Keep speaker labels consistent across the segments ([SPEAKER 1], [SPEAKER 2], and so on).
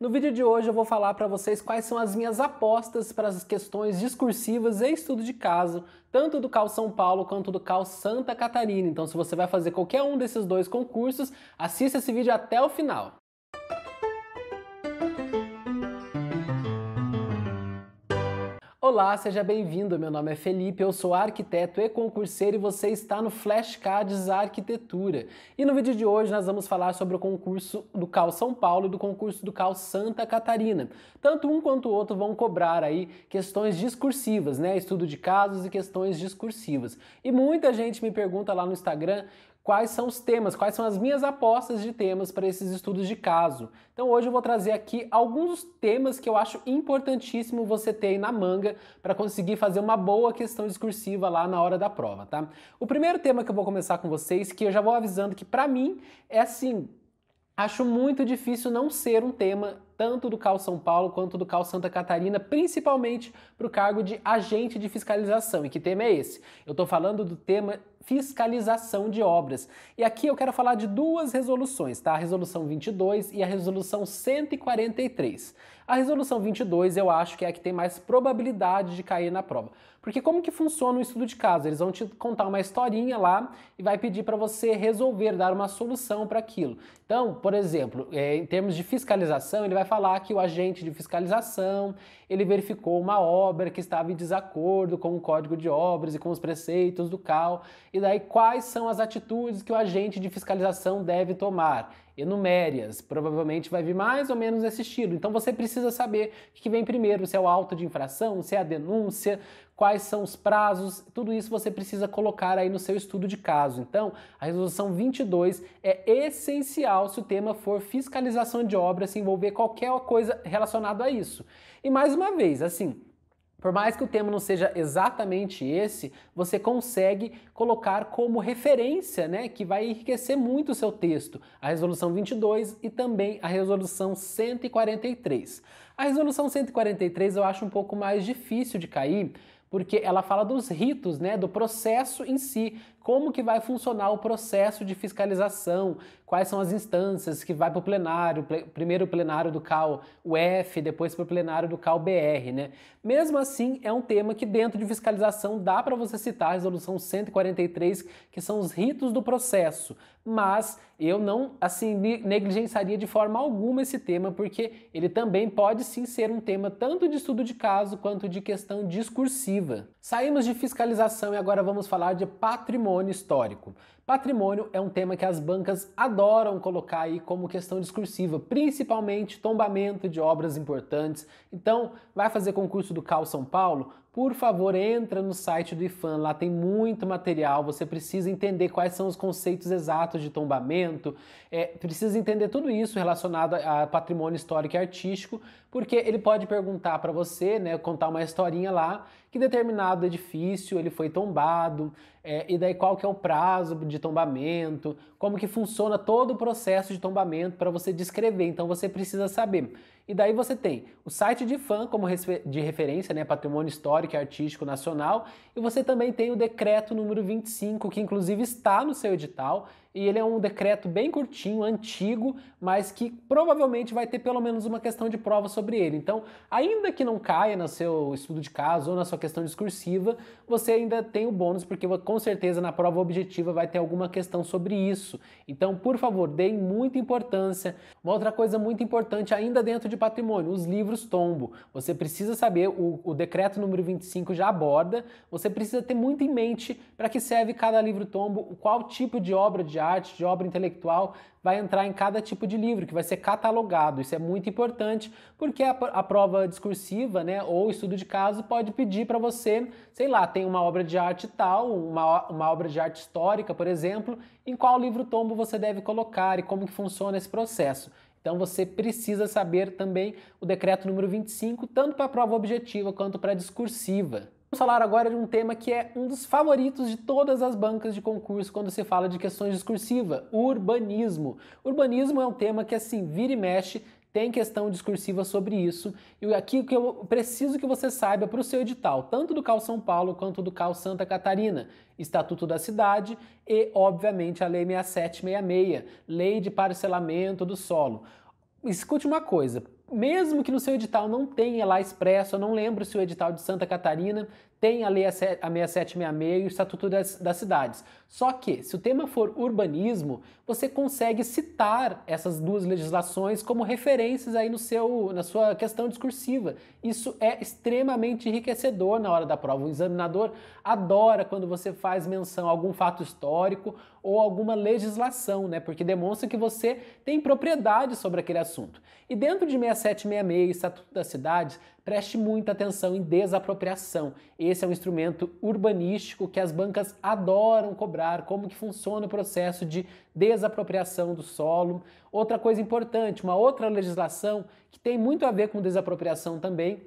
[SPEAKER 1] No vídeo de hoje eu vou falar para vocês quais são as minhas apostas para as questões discursivas e estudo de caso, tanto do Cal São Paulo quanto do Cal Santa Catarina. Então, se você vai fazer qualquer um desses dois concursos, assista esse vídeo até o final. Olá, seja bem-vindo. Meu nome é Felipe, eu sou arquiteto e concurseiro e você está no Flashcards Arquitetura. E no vídeo de hoje nós vamos falar sobre o concurso do CAL São Paulo e do concurso do CAL Santa Catarina. Tanto um quanto o outro vão cobrar aí questões discursivas, né? Estudo de casos e questões discursivas. E muita gente me pergunta lá no Instagram quais são os temas, quais são as minhas apostas de temas para esses estudos de caso. Então hoje eu vou trazer aqui alguns temas que eu acho importantíssimo você ter aí na manga para conseguir fazer uma boa questão discursiva lá na hora da prova, tá? O primeiro tema que eu vou começar com vocês, que eu já vou avisando que para mim é assim, acho muito difícil não ser um tema tanto do CAL São Paulo quanto do CAL Santa Catarina, principalmente para o cargo de agente de fiscalização. E que tema é esse? Eu estou falando do tema fiscalização de obras. E aqui eu quero falar de duas resoluções, tá? A resolução 22 e a resolução 143. A resolução 22 eu acho que é a que tem mais probabilidade de cair na prova. Porque como que funciona o estudo de caso? Eles vão te contar uma historinha lá e vai pedir para você resolver, dar uma solução para aquilo. Então, por exemplo, eh, em termos de fiscalização, ele vai falar que o agente de fiscalização, ele verificou uma obra que estava em desacordo com o Código de Obras e com os preceitos do CAL, e daí quais são as atitudes que o agente de fiscalização deve tomar? Enumérias, provavelmente vai vir mais ou menos nesse estilo. Então você precisa saber o que vem primeiro, se é o auto de infração, se é a denúncia, quais são os prazos, tudo isso você precisa colocar aí no seu estudo de caso. Então, a resolução 22 é essencial se o tema for fiscalização de obra, se envolver qualquer coisa relacionada a isso. E mais uma vez, assim, por mais que o tema não seja exatamente esse, você consegue colocar como referência, né, que vai enriquecer muito o seu texto, a resolução 22 e também a resolução 143. A resolução 143 eu acho um pouco mais difícil de cair, porque ela fala dos ritos, né, do processo em si, como que vai funcionar o processo de fiscalização, quais são as instâncias que vai para o plenário, primeiro o plenário do CAL UF, depois para o plenário do CAL BR, né? Mesmo assim, é um tema que dentro de fiscalização dá para você citar a resolução 143, que são os ritos do processo, mas eu não assim negligenciaria de forma alguma esse tema, porque ele também pode sim ser um tema tanto de estudo de caso quanto de questão discursiva. Saímos de fiscalização e agora vamos falar de patrimônio patrimônio histórico. Patrimônio é um tema que as bancas adoram colocar aí como questão discursiva, principalmente tombamento de obras importantes. Então, vai fazer concurso do Cal São Paulo? Por favor, entra no site do IFAM, lá tem muito material, você precisa entender quais são os conceitos exatos de tombamento, é, precisa entender tudo isso relacionado a patrimônio histórico e artístico, porque ele pode perguntar para você, né, contar uma historinha lá, que determinado edifício ele foi tombado, é, e daí qual que é o prazo de tombamento, como que funciona todo o processo de tombamento para você descrever. Então você precisa saber e daí você tem o site de fã como de referência, né, patrimônio histórico e artístico nacional, e você também tem o decreto número 25, que inclusive está no seu edital, e ele é um decreto bem curtinho, antigo, mas que provavelmente vai ter pelo menos uma questão de prova sobre ele. Então, ainda que não caia no seu estudo de caso ou na sua questão discursiva, você ainda tem o bônus, porque com certeza na prova objetiva vai ter alguma questão sobre isso. Então, por favor, deem muita importância. Uma outra coisa muito importante, ainda dentro de patrimônio, os livros tombo. Você precisa saber, o, o decreto número 25 já aborda, você precisa ter muito em mente para que serve cada livro tombo, qual tipo de obra de arte, de obra intelectual vai entrar em cada tipo de livro, que vai ser catalogado. Isso é muito importante, porque a, a prova discursiva, né, ou estudo de caso, pode pedir para você, sei lá, tem uma obra de arte tal, uma, uma obra de arte histórica, por exemplo, em qual livro tombo você deve colocar e como que funciona esse processo. Então você precisa saber também o decreto número 25, tanto para a prova objetiva quanto para a discursiva. Vamos falar agora de um tema que é um dos favoritos de todas as bancas de concurso quando se fala de questões discursiva, urbanismo. Urbanismo é um tema que assim vira e mexe tem questão discursiva sobre isso. E aqui o que eu preciso que você saiba para o seu edital, tanto do CAL São Paulo quanto do CAL Santa Catarina, Estatuto da Cidade e, obviamente, a Lei 6766, Lei de Parcelamento do Solo. Escute uma coisa, mesmo que no seu edital não tenha lá expresso, eu não lembro se o edital de Santa Catarina tem a Lei a 6766 e o Estatuto das, das Cidades. Só que, se o tema for urbanismo, você consegue citar essas duas legislações como referências aí no seu, na sua questão discursiva. Isso é extremamente enriquecedor na hora da prova. O examinador adora quando você faz menção a algum fato histórico ou alguma legislação, né? Porque demonstra que você tem propriedade sobre aquele assunto. E dentro de 6766 e Estatuto das Cidades, Preste muita atenção em desapropriação. Esse é um instrumento urbanístico que as bancas adoram cobrar, como que funciona o processo de desapropriação do solo. Outra coisa importante, uma outra legislação que tem muito a ver com desapropriação também,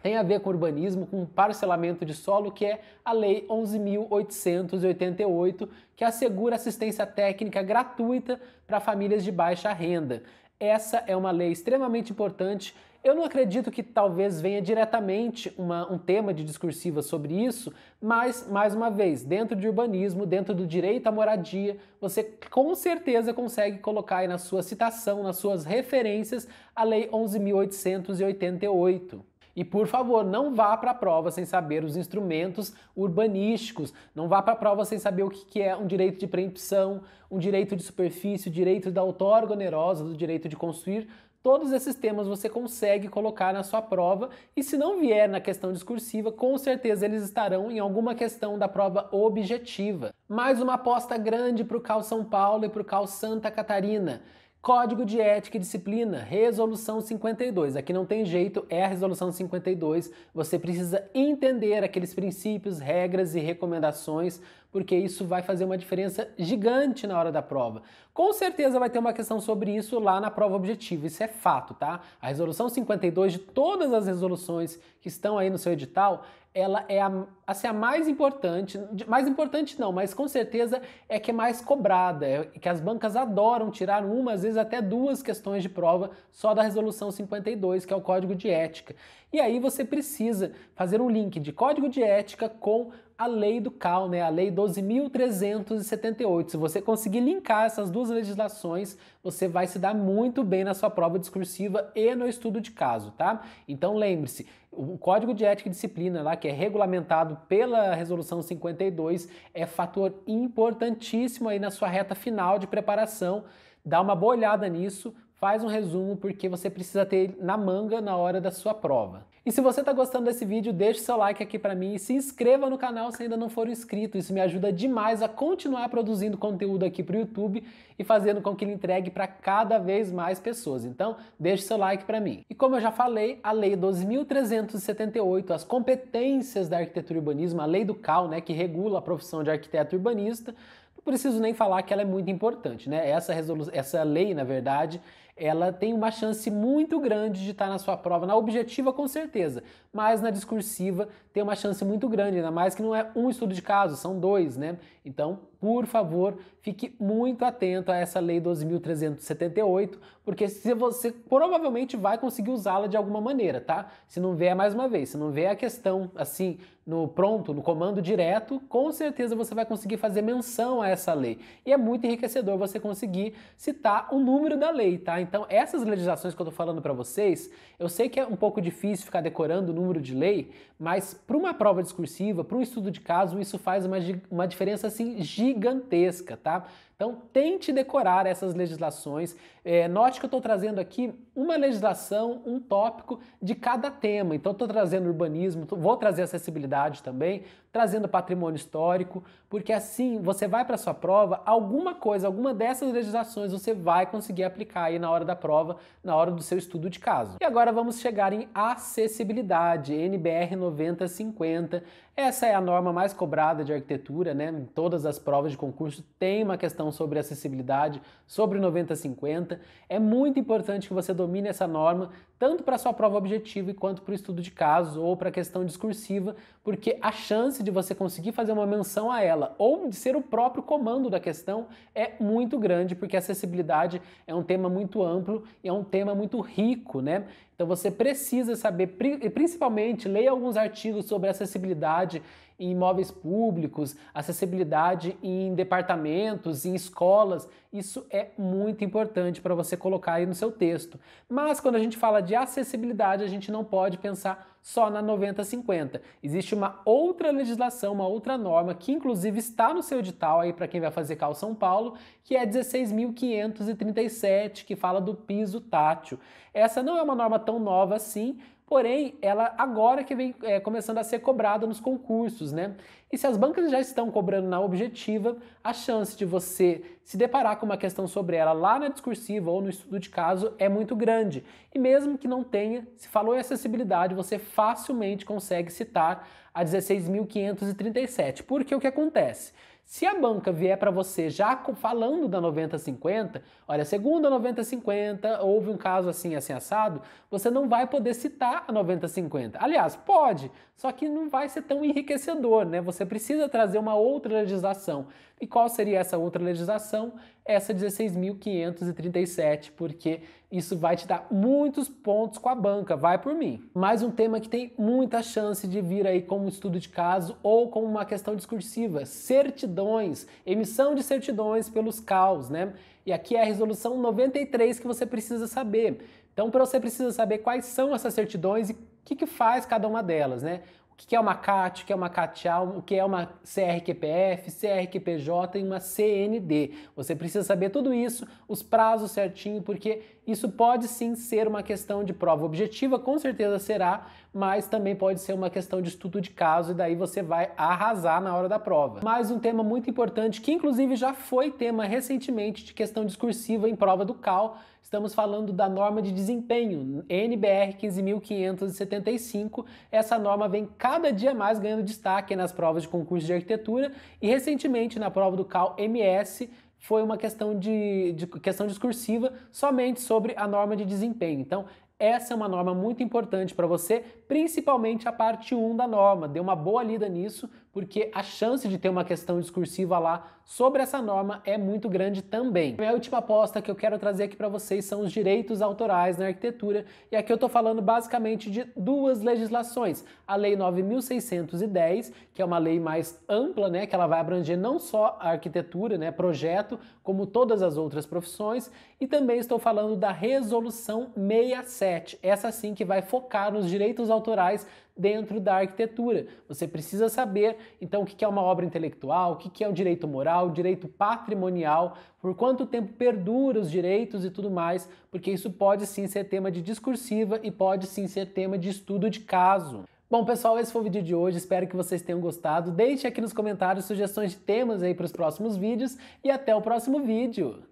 [SPEAKER 1] tem a ver com urbanismo, com parcelamento de solo, que é a Lei 11.888, que assegura assistência técnica gratuita para famílias de baixa renda. Essa é uma lei extremamente importante eu não acredito que talvez venha diretamente uma, um tema de discursiva sobre isso, mas, mais uma vez, dentro de urbanismo, dentro do direito à moradia, você com certeza consegue colocar aí na sua citação, nas suas referências, a Lei 11.888. E por favor, não vá para a prova sem saber os instrumentos urbanísticos, não vá para a prova sem saber o que é um direito de preempção, um direito de superfície, o direito da outorga onerosa, do direito de construir. Todos esses temas você consegue colocar na sua prova e se não vier na questão discursiva, com certeza eles estarão em alguma questão da prova objetiva. Mais uma aposta grande para o Cal São Paulo e para o Cal Santa Catarina. Código de Ética e Disciplina, Resolução 52. Aqui não tem jeito, é a Resolução 52. Você precisa entender aqueles princípios, regras e recomendações, porque isso vai fazer uma diferença gigante na hora da prova. Com certeza vai ter uma questão sobre isso lá na prova objetiva, isso é fato, tá? A Resolução 52 de todas as resoluções que estão aí no seu edital, ela é a, assim, a mais importante, mais importante não, mas com certeza é que é mais cobrada, é que as bancas adoram tirar uma, às vezes até duas questões de prova só da resolução 52, que é o código de ética. E aí você precisa fazer um link de código de ética com a lei do CAL, né, a lei 12.378. Se você conseguir linkar essas duas legislações, você vai se dar muito bem na sua prova discursiva e no estudo de caso, tá? Então lembre-se, o Código de Ética e Disciplina lá, que é regulamentado pela Resolução 52, é fator importantíssimo aí na sua reta final de preparação. Dá uma boa olhada nisso, faz um resumo porque você precisa ter na manga na hora da sua prova. E se você está gostando desse vídeo, deixe seu like aqui para mim e se inscreva no canal se ainda não for inscrito. Isso me ajuda demais a continuar produzindo conteúdo aqui para o YouTube e fazendo com que ele entregue para cada vez mais pessoas. Então, deixe seu like para mim. E como eu já falei, a Lei 12.378, as competências da arquitetura e urbanismo, a Lei do CAL, né, que regula a profissão de arquiteto urbanista, não preciso nem falar que ela é muito importante, né? Essa, resolu essa lei, na verdade, ela tem uma chance muito grande de estar na sua prova, na objetiva com certeza, mas na discursiva tem uma chance muito grande, ainda mais que não é um estudo de caso, são dois, né? Então, por favor, fique muito atento a essa lei 12.378, porque se você provavelmente vai conseguir usá-la de alguma maneira, tá? Se não vier mais uma vez, se não vier a questão assim no pronto, no comando direto, com certeza você vai conseguir fazer menção a essa lei. E é muito enriquecedor você conseguir citar o número da lei, tá? Então, essas legislações que eu tô falando para vocês, eu sei que é um pouco difícil ficar decorando o número de lei, mas para uma prova discursiva, para um estudo de caso, isso faz uma, uma diferença assim gigantesca, tá? Então tente decorar essas legislações. É, note que eu estou trazendo aqui uma legislação, um tópico de cada tema. Então estou trazendo urbanismo, tô, vou trazer acessibilidade também, trazendo patrimônio histórico, porque assim você vai para sua prova, alguma coisa, alguma dessas legislações você vai conseguir aplicar aí na hora da prova, na hora do seu estudo de caso. E agora vamos chegar em acessibilidade, NBR 9050. Essa é a norma mais cobrada de arquitetura, né? Em todas as provas de concurso tem uma questão sobre acessibilidade, sobre 9050. É muito importante que você domine essa norma, tanto para sua prova objetiva quanto para o estudo de caso ou para a questão discursiva, porque a chance chance de você conseguir fazer uma menção a ela ou de ser o próprio comando da questão é muito grande, porque acessibilidade é um tema muito amplo e é um tema muito rico, né? Então você precisa saber, principalmente leia alguns artigos sobre acessibilidade em imóveis públicos, acessibilidade em departamentos, em escolas. Isso é muito importante para você colocar aí no seu texto. Mas quando a gente fala de acessibilidade, a gente não pode pensar só na 9050. Existe uma outra legislação, uma outra norma, que inclusive está no seu edital aí para quem vai fazer Cal São Paulo, que é 16.537, que fala do piso tátil. Essa não é uma norma tão nova assim, porém ela agora que vem é, começando a ser cobrada nos concursos, né? E se as bancas já estão cobrando na objetiva, a chance de você se deparar com uma questão sobre ela lá na discursiva ou no estudo de caso é muito grande. E mesmo que não tenha, se falou em acessibilidade, você facilmente consegue citar a 16.537. Porque o que acontece? Se a banca vier para você já falando da 9050, olha, segundo a 9050, houve um caso assim, assim assado, você não vai poder citar a 9050. Aliás, pode, só que não vai ser tão enriquecedor, né? Você precisa trazer uma outra legislação. E qual seria essa outra legislação? Essa 16.537, porque isso vai te dar muitos pontos com a banca, vai por mim. Mais um tema que tem muita chance de vir aí como estudo de caso ou como uma questão discursiva, certidões, emissão de certidões pelos caos, né? E aqui é a resolução 93 que você precisa saber. Então, para você precisa saber quais são essas certidões e o que, que faz cada uma delas, né? O que, que é uma CAT, o que é uma CATIAL, o que é uma CRQPF, CRQPJ e uma CND. Você precisa saber tudo isso, os prazos certinho, porque isso pode sim ser uma questão de prova objetiva, com certeza será, mas também pode ser uma questão de estudo de caso e daí você vai arrasar na hora da prova. Mais um tema muito importante que inclusive já foi tema recentemente de questão discursiva em prova do CAL. Estamos falando da norma de desempenho, NBR 15.575. Essa norma vem cada dia mais ganhando destaque nas provas de concurso de arquitetura e recentemente na prova do CAL MS foi uma questão de, de, questão discursiva somente sobre a norma de desempenho. Então, essa é uma norma muito importante para você, principalmente a parte 1 da norma. Dê uma boa lida nisso, porque a chance de ter uma questão discursiva lá sobre essa norma é muito grande também. Minha última aposta que eu quero trazer aqui para vocês são os direitos autorais na arquitetura, e aqui eu estou falando basicamente de duas legislações: a Lei 9610, que é uma lei mais ampla, né, que ela vai abranger não só a arquitetura, né, projeto, como todas as outras profissões, e também estou falando da Resolução 67, essa sim que vai focar nos direitos autorais dentro da arquitetura. Você precisa saber, então, o que é uma obra intelectual, o que é o direito moral, o direito patrimonial, por quanto tempo perdura os direitos e tudo mais, porque isso pode sim ser tema de discursiva e pode sim ser tema de estudo de caso. Bom, pessoal, esse foi o vídeo de hoje. Espero que vocês tenham gostado. Deixe aqui nos comentários sugestões de temas aí para os próximos vídeos e até o próximo vídeo.